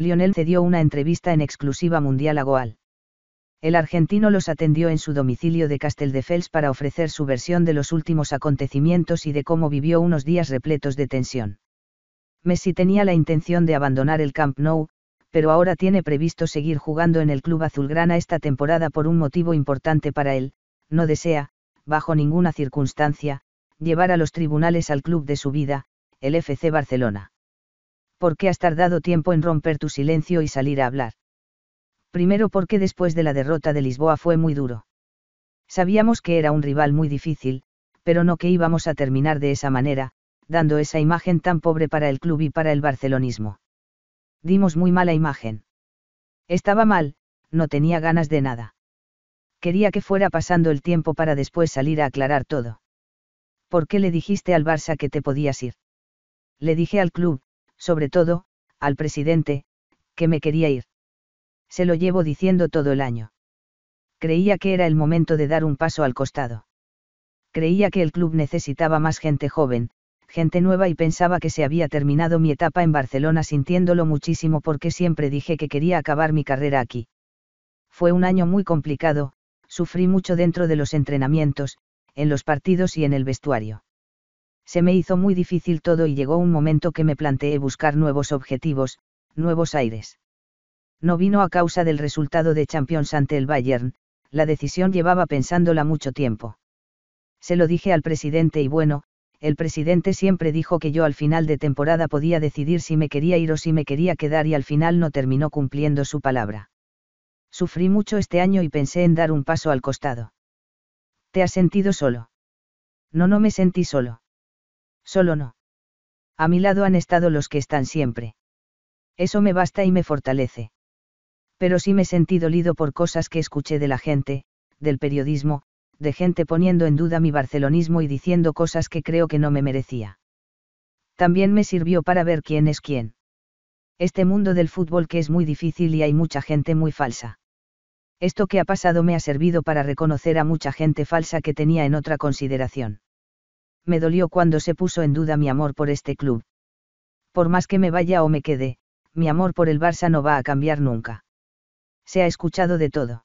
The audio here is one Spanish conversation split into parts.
Lionel cedió una entrevista en exclusiva mundial a Goal. El argentino los atendió en su domicilio de Casteldefels para ofrecer su versión de los últimos acontecimientos y de cómo vivió unos días repletos de tensión. Messi tenía la intención de abandonar el Camp Nou, pero ahora tiene previsto seguir jugando en el club azulgrana esta temporada por un motivo importante para él, no desea, bajo ninguna circunstancia, llevar a los tribunales al club de su vida, el FC Barcelona. ¿por qué has tardado tiempo en romper tu silencio y salir a hablar? Primero porque después de la derrota de Lisboa fue muy duro. Sabíamos que era un rival muy difícil, pero no que íbamos a terminar de esa manera, dando esa imagen tan pobre para el club y para el barcelonismo. Dimos muy mala imagen. Estaba mal, no tenía ganas de nada. Quería que fuera pasando el tiempo para después salir a aclarar todo. ¿Por qué le dijiste al Barça que te podías ir? Le dije al club, sobre todo, al presidente, que me quería ir. Se lo llevo diciendo todo el año. Creía que era el momento de dar un paso al costado. Creía que el club necesitaba más gente joven, gente nueva y pensaba que se había terminado mi etapa en Barcelona sintiéndolo muchísimo porque siempre dije que quería acabar mi carrera aquí. Fue un año muy complicado, sufrí mucho dentro de los entrenamientos, en los partidos y en el vestuario se me hizo muy difícil todo y llegó un momento que me planteé buscar nuevos objetivos, nuevos aires. No vino a causa del resultado de Champions ante el Bayern, la decisión llevaba pensándola mucho tiempo. Se lo dije al presidente y bueno, el presidente siempre dijo que yo al final de temporada podía decidir si me quería ir o si me quería quedar y al final no terminó cumpliendo su palabra. Sufrí mucho este año y pensé en dar un paso al costado. ¿Te has sentido solo? No, no me sentí solo. Solo no. A mi lado han estado los que están siempre. Eso me basta y me fortalece. Pero sí me sentí dolido por cosas que escuché de la gente, del periodismo, de gente poniendo en duda mi barcelonismo y diciendo cosas que creo que no me merecía. También me sirvió para ver quién es quién. Este mundo del fútbol que es muy difícil y hay mucha gente muy falsa. Esto que ha pasado me ha servido para reconocer a mucha gente falsa que tenía en otra consideración me dolió cuando se puso en duda mi amor por este club. Por más que me vaya o me quede, mi amor por el Barça no va a cambiar nunca. Se ha escuchado de todo.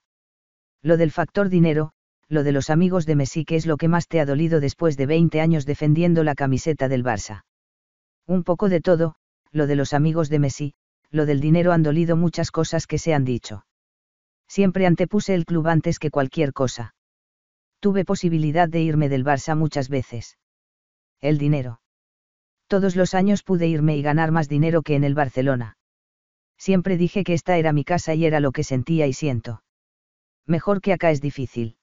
Lo del factor dinero, lo de los amigos de Messi que es lo que más te ha dolido después de 20 años defendiendo la camiseta del Barça. Un poco de todo, lo de los amigos de Messi, lo del dinero han dolido muchas cosas que se han dicho. Siempre antepuse el club antes que cualquier cosa. Tuve posibilidad de irme del Barça muchas veces el dinero. Todos los años pude irme y ganar más dinero que en el Barcelona. Siempre dije que esta era mi casa y era lo que sentía y siento. Mejor que acá es difícil.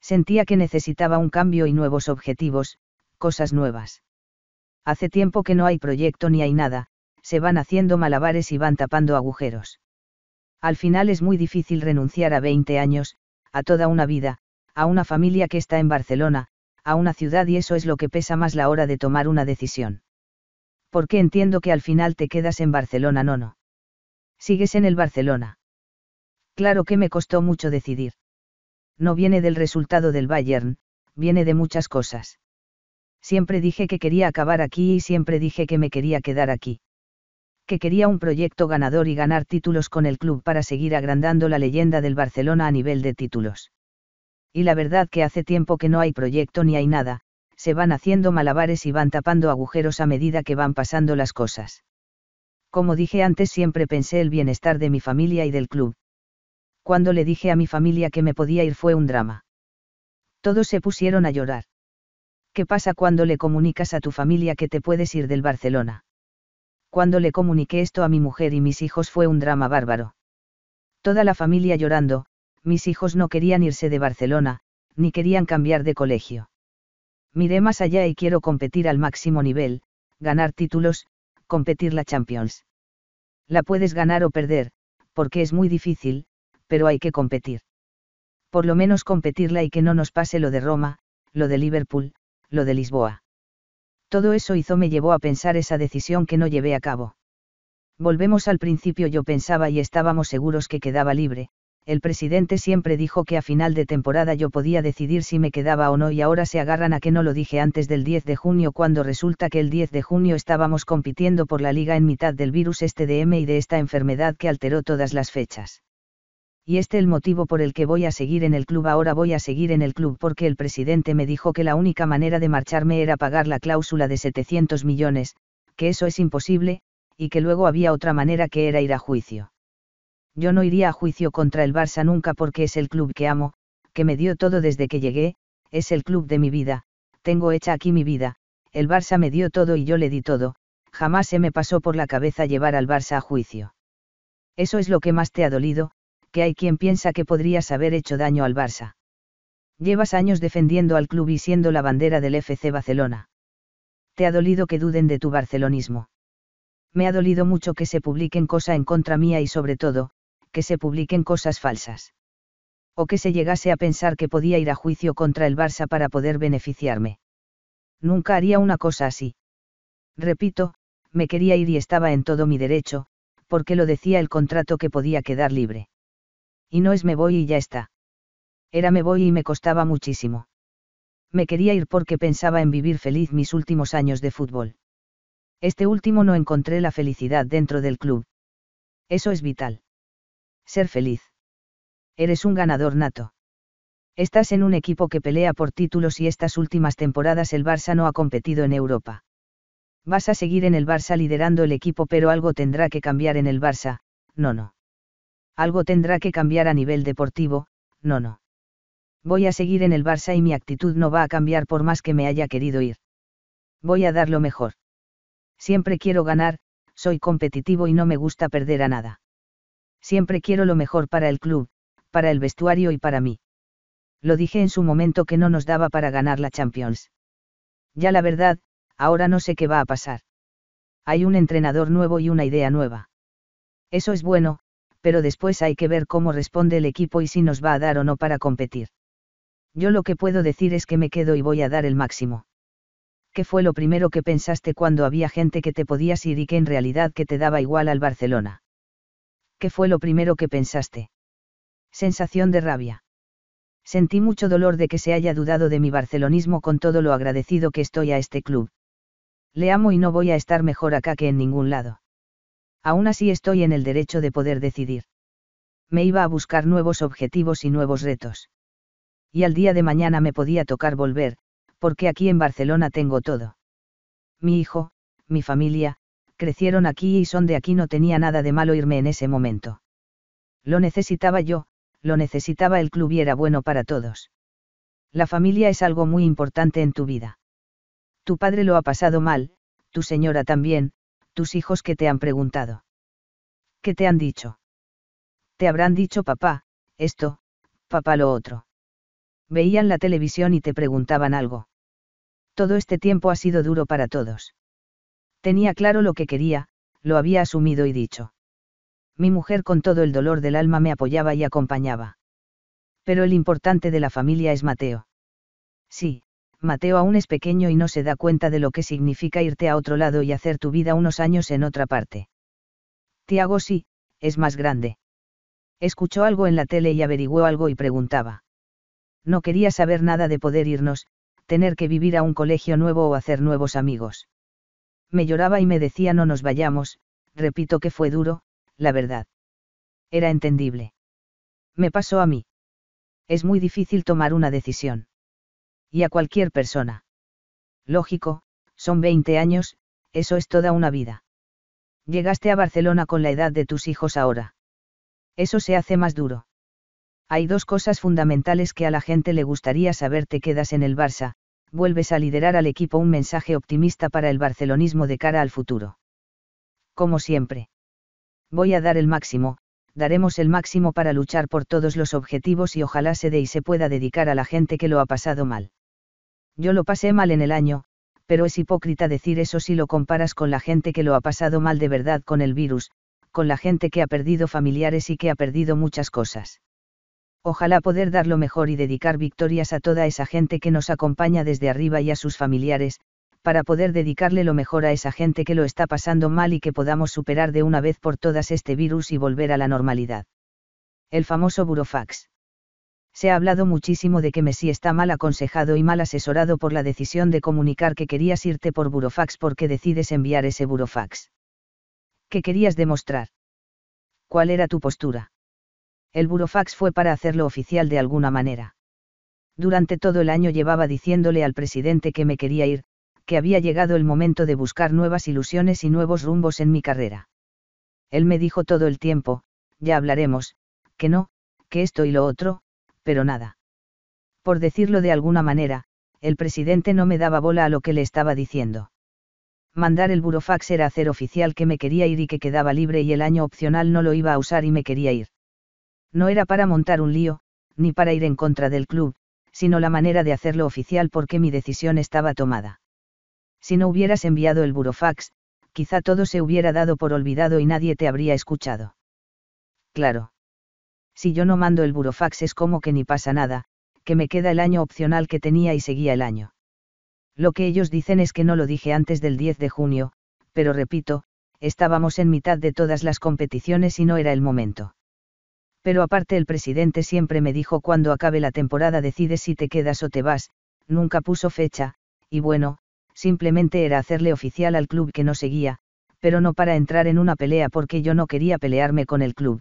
Sentía que necesitaba un cambio y nuevos objetivos, cosas nuevas. Hace tiempo que no hay proyecto ni hay nada, se van haciendo malabares y van tapando agujeros. Al final es muy difícil renunciar a 20 años, a toda una vida, a una familia que está en Barcelona, a una ciudad y eso es lo que pesa más la hora de tomar una decisión. Porque entiendo que al final te quedas en Barcelona, no, no. Sigues en el Barcelona. Claro que me costó mucho decidir. No viene del resultado del Bayern, viene de muchas cosas. Siempre dije que quería acabar aquí y siempre dije que me quería quedar aquí. Que quería un proyecto ganador y ganar títulos con el club para seguir agrandando la leyenda del Barcelona a nivel de títulos y la verdad que hace tiempo que no hay proyecto ni hay nada, se van haciendo malabares y van tapando agujeros a medida que van pasando las cosas. Como dije antes, siempre pensé el bienestar de mi familia y del club. Cuando le dije a mi familia que me podía ir fue un drama. Todos se pusieron a llorar. ¿Qué pasa cuando le comunicas a tu familia que te puedes ir del Barcelona? Cuando le comuniqué esto a mi mujer y mis hijos fue un drama bárbaro. Toda la familia llorando, mis hijos no querían irse de Barcelona, ni querían cambiar de colegio. Miré más allá y quiero competir al máximo nivel, ganar títulos, competir la Champions. La puedes ganar o perder, porque es muy difícil, pero hay que competir. Por lo menos competirla y que no nos pase lo de Roma, lo de Liverpool, lo de Lisboa. Todo eso hizo me llevó a pensar esa decisión que no llevé a cabo. Volvemos al principio yo pensaba y estábamos seguros que quedaba libre, el presidente siempre dijo que a final de temporada yo podía decidir si me quedaba o no y ahora se agarran a que no lo dije antes del 10 de junio cuando resulta que el 10 de junio estábamos compitiendo por la liga en mitad del virus este de M y de esta enfermedad que alteró todas las fechas. Y este el motivo por el que voy a seguir en el club ahora voy a seguir en el club porque el presidente me dijo que la única manera de marcharme era pagar la cláusula de 700 millones, que eso es imposible, y que luego había otra manera que era ir a juicio yo no iría a juicio contra el Barça nunca porque es el club que amo, que me dio todo desde que llegué, es el club de mi vida, tengo hecha aquí mi vida, el Barça me dio todo y yo le di todo, jamás se me pasó por la cabeza llevar al Barça a juicio. Eso es lo que más te ha dolido, que hay quien piensa que podrías haber hecho daño al Barça. Llevas años defendiendo al club y siendo la bandera del FC Barcelona. Te ha dolido que duden de tu barcelonismo. Me ha dolido mucho que se publiquen cosa en contra mía y sobre todo, que se publiquen cosas falsas. O que se llegase a pensar que podía ir a juicio contra el Barça para poder beneficiarme. Nunca haría una cosa así. Repito, me quería ir y estaba en todo mi derecho, porque lo decía el contrato que podía quedar libre. Y no es me voy y ya está. Era me voy y me costaba muchísimo. Me quería ir porque pensaba en vivir feliz mis últimos años de fútbol. Este último no encontré la felicidad dentro del club. Eso es vital ser feliz. Eres un ganador nato. Estás en un equipo que pelea por títulos y estas últimas temporadas el Barça no ha competido en Europa. Vas a seguir en el Barça liderando el equipo pero algo tendrá que cambiar en el Barça, no no. Algo tendrá que cambiar a nivel deportivo, no no. Voy a seguir en el Barça y mi actitud no va a cambiar por más que me haya querido ir. Voy a dar lo mejor. Siempre quiero ganar, soy competitivo y no me gusta perder a nada siempre quiero lo mejor para el club, para el vestuario y para mí. Lo dije en su momento que no nos daba para ganar la Champions. Ya la verdad, ahora no sé qué va a pasar. Hay un entrenador nuevo y una idea nueva. Eso es bueno, pero después hay que ver cómo responde el equipo y si nos va a dar o no para competir. Yo lo que puedo decir es que me quedo y voy a dar el máximo. ¿Qué fue lo primero que pensaste cuando había gente que te podías ir y que en realidad que te daba igual al Barcelona? ¿qué fue lo primero que pensaste? Sensación de rabia. Sentí mucho dolor de que se haya dudado de mi barcelonismo con todo lo agradecido que estoy a este club. Le amo y no voy a estar mejor acá que en ningún lado. Aún así estoy en el derecho de poder decidir. Me iba a buscar nuevos objetivos y nuevos retos. Y al día de mañana me podía tocar volver, porque aquí en Barcelona tengo todo. Mi hijo, mi familia, crecieron aquí y son de aquí no tenía nada de malo irme en ese momento. Lo necesitaba yo, lo necesitaba el club y era bueno para todos. La familia es algo muy importante en tu vida. Tu padre lo ha pasado mal, tu señora también, tus hijos que te han preguntado. ¿Qué te han dicho? Te habrán dicho papá, esto, papá lo otro. Veían la televisión y te preguntaban algo. Todo este tiempo ha sido duro para todos. Tenía claro lo que quería, lo había asumido y dicho. Mi mujer con todo el dolor del alma me apoyaba y acompañaba. Pero el importante de la familia es Mateo. Sí, Mateo aún es pequeño y no se da cuenta de lo que significa irte a otro lado y hacer tu vida unos años en otra parte. Tiago sí, es más grande. Escuchó algo en la tele y averiguó algo y preguntaba. No quería saber nada de poder irnos, tener que vivir a un colegio nuevo o hacer nuevos amigos me lloraba y me decía no nos vayamos, repito que fue duro, la verdad. Era entendible. Me pasó a mí. Es muy difícil tomar una decisión. Y a cualquier persona. Lógico, son 20 años, eso es toda una vida. Llegaste a Barcelona con la edad de tus hijos ahora. Eso se hace más duro. Hay dos cosas fundamentales que a la gente le gustaría saber te quedas en el Barça, vuelves a liderar al equipo un mensaje optimista para el barcelonismo de cara al futuro. Como siempre. Voy a dar el máximo, daremos el máximo para luchar por todos los objetivos y ojalá se dé y se pueda dedicar a la gente que lo ha pasado mal. Yo lo pasé mal en el año, pero es hipócrita decir eso si lo comparas con la gente que lo ha pasado mal de verdad con el virus, con la gente que ha perdido familiares y que ha perdido muchas cosas. Ojalá poder dar lo mejor y dedicar victorias a toda esa gente que nos acompaña desde arriba y a sus familiares, para poder dedicarle lo mejor a esa gente que lo está pasando mal y que podamos superar de una vez por todas este virus y volver a la normalidad. El famoso burofax. Se ha hablado muchísimo de que Messi está mal aconsejado y mal asesorado por la decisión de comunicar que querías irte por burofax porque decides enviar ese burofax. ¿Qué querías demostrar? ¿Cuál era tu postura? el burofax fue para hacerlo oficial de alguna manera. Durante todo el año llevaba diciéndole al presidente que me quería ir, que había llegado el momento de buscar nuevas ilusiones y nuevos rumbos en mi carrera. Él me dijo todo el tiempo, ya hablaremos, que no, que esto y lo otro, pero nada. Por decirlo de alguna manera, el presidente no me daba bola a lo que le estaba diciendo. Mandar el burofax era hacer oficial que me quería ir y que quedaba libre y el año opcional no lo iba a usar y me quería ir. No era para montar un lío, ni para ir en contra del club, sino la manera de hacerlo oficial porque mi decisión estaba tomada. Si no hubieras enviado el burofax, quizá todo se hubiera dado por olvidado y nadie te habría escuchado. Claro. Si yo no mando el burofax es como que ni pasa nada, que me queda el año opcional que tenía y seguía el año. Lo que ellos dicen es que no lo dije antes del 10 de junio, pero repito, estábamos en mitad de todas las competiciones y no era el momento pero aparte el presidente siempre me dijo cuando acabe la temporada decides si te quedas o te vas, nunca puso fecha, y bueno, simplemente era hacerle oficial al club que no seguía, pero no para entrar en una pelea porque yo no quería pelearme con el club.